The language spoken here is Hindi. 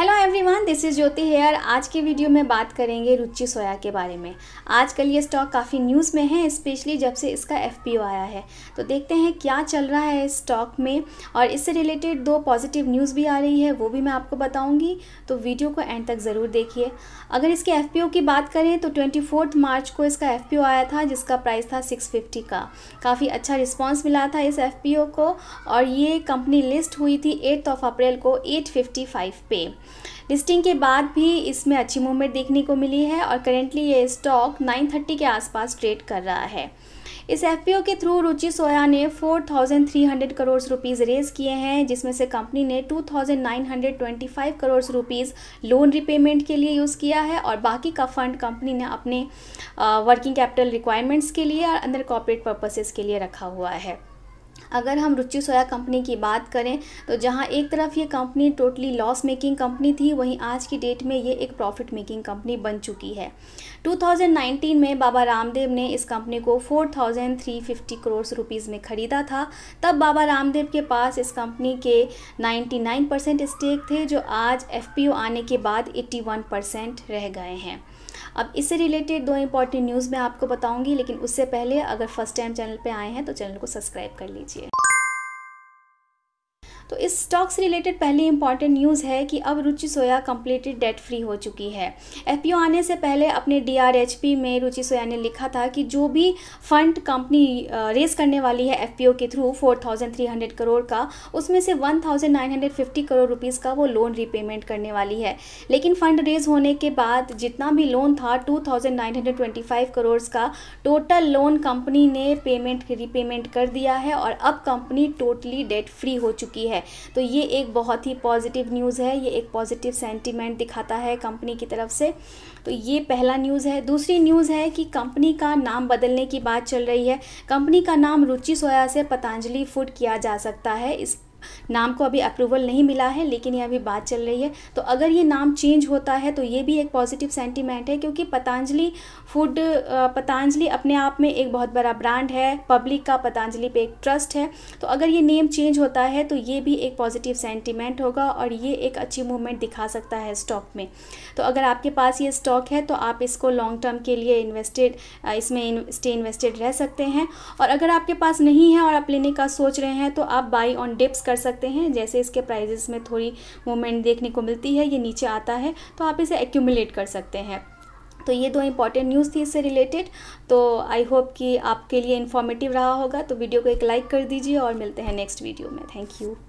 hello everyone this is Jyoti here आज की वीडियो में बात करेंगे रुचि सोया के बारे में आजकल ये स्टॉक काफ़ी न्यूज़ में है स्पेशली जब से इसका एफ आया है तो देखते हैं क्या चल रहा है इस स्टॉक में और इससे रिलेटेड दो पॉजिटिव न्यूज़ भी आ रही है वो भी मैं आपको बताऊंगी तो वीडियो को एंड तक ज़रूर देखिए अगर इसके एफ की बात करें तो ट्वेंटी मार्च को इसका एफ आया था जिसका प्राइस था सिक्स का काफ़ी अच्छा रिस्पॉन्स मिला था इस एफ को और ये कंपनी लिस्ट हुई थी एट्थ ऑफ अप्रैल को एट पे लिस्टिंग के बाद भी इसमें अच्छी मूवमेंट देखने को मिली है और करेंटली ये स्टॉक 930 के आसपास ट्रेड कर रहा है इस एफ के थ्रू रुचि सोया ने 4,300 करोड़ रुपीज़ रेज किए हैं जिसमें से कंपनी ने 2,925 करोड़ रुपीज़ लोन रिपेमेंट के लिए यूज़ किया है और बाकी का फंड कंपनी ने अपने वर्किंग कैपिटल रिक्वायरमेंट्स के लिए और अंदर कॉपरेट पर्पसेस के लिए रखा हुआ है अगर हम रुचि सोया कंपनी की बात करें तो जहां एक तरफ ये company totally loss making company थी वहीं आज की डेट में ये एक प्रॉफिट मेकिंग कंपनी बन चुकी है 2019 में बाबा रामदेव ने इस कंपनी को 4,350 करोड़ रुपीस में ख़रीदा था तब बाबा रामदेव के पास इस कंपनी के 99 परसेंट स्टेक थे जो आज एफ आने के बाद एट्टी परसेंट रह गए हैं अब इससे रिलेटेड दो इंपॉर्टेंट न्यूज़ मैं आपको बताऊंगी लेकिन उससे पहले अगर फर्स्ट टाइम चैनल पर आए हैं तो चैनल को सब्सक्राइब कर लीजिए तो इस स्टॉक से रिलेटेड पहली इंपॉर्टेंट न्यूज़ है कि अब Ruchi Soya completely debt free हो चुकी है एफ आने से पहले अपने डी में रुचि सोया ने लिखा था कि जो भी फंड कंपनी रेज करने वाली है एफ के थ्रू फोर करोड़ का उसमें से वन करोड़ रुपीज़ का वो लोन रीपेमेंट करने वाली है लेकिन फंड रेज होने के बाद जितना भी लोन था 2,925 करोड़ का टोटल लोन कंपनी ने पेमेंट रीपेमेंट कर दिया है और अब कंपनी टोटली डेट फ्री हो चुकी है है तो ये एक बहुत ही पॉजिटिव न्यूज़ है ये एक पॉजिटिव सेंटिमेंट दिखाता है कंपनी की तरफ से तो ये पहला न्यूज़ है दूसरी न्यूज़ है कि कंपनी का नाम बदलने की बात चल रही है कंपनी का नाम रुचि सोया से पतंजलि फूड किया जा सकता है इस नाम को अभी अप्रूवल नहीं मिला है लेकिन ये अभी बात चल रही है तो अगर ये नाम चेंज होता है तो ये भी एक पॉजिटिव सेंटिमेंट है क्योंकि पतंजलि फूड पतंजलि अपने आप में एक बहुत बड़ा ब्रांड है पब्लिक का पतंजलि पे एक ट्रस्ट है तो अगर ये नेम चेंज होता है तो ये भी एक पॉजिटिव सेंटिमेंट होगा और ये एक अच्छी मूवमेंट दिखा सकता है स्टॉक में तो अगर आपके पास ये स्टॉक है तो आप इसको लॉन्ग टर्म के लिए इन्वेस्टेड इसमें स्टे इन्वेस्टेड रह सकते हैं और अगर आपके पास नहीं है और आप लेने का सोच रहे हैं तो आप बाई ऑन डिप्स कर सकते हैं जैसे इसके प्राइजेस में थोड़ी मूवमेंट देखने को मिलती है ये नीचे आता है तो आप इसे एक्यूमुलेट कर सकते हैं तो ये दो इंपॉर्टेंट न्यूज़ थी इससे रिलेटेड तो आई होप कि आपके लिए इन्फॉर्मेटिव रहा होगा तो वीडियो को एक लाइक कर दीजिए और मिलते हैं नेक्स्ट वीडियो में थैंक यू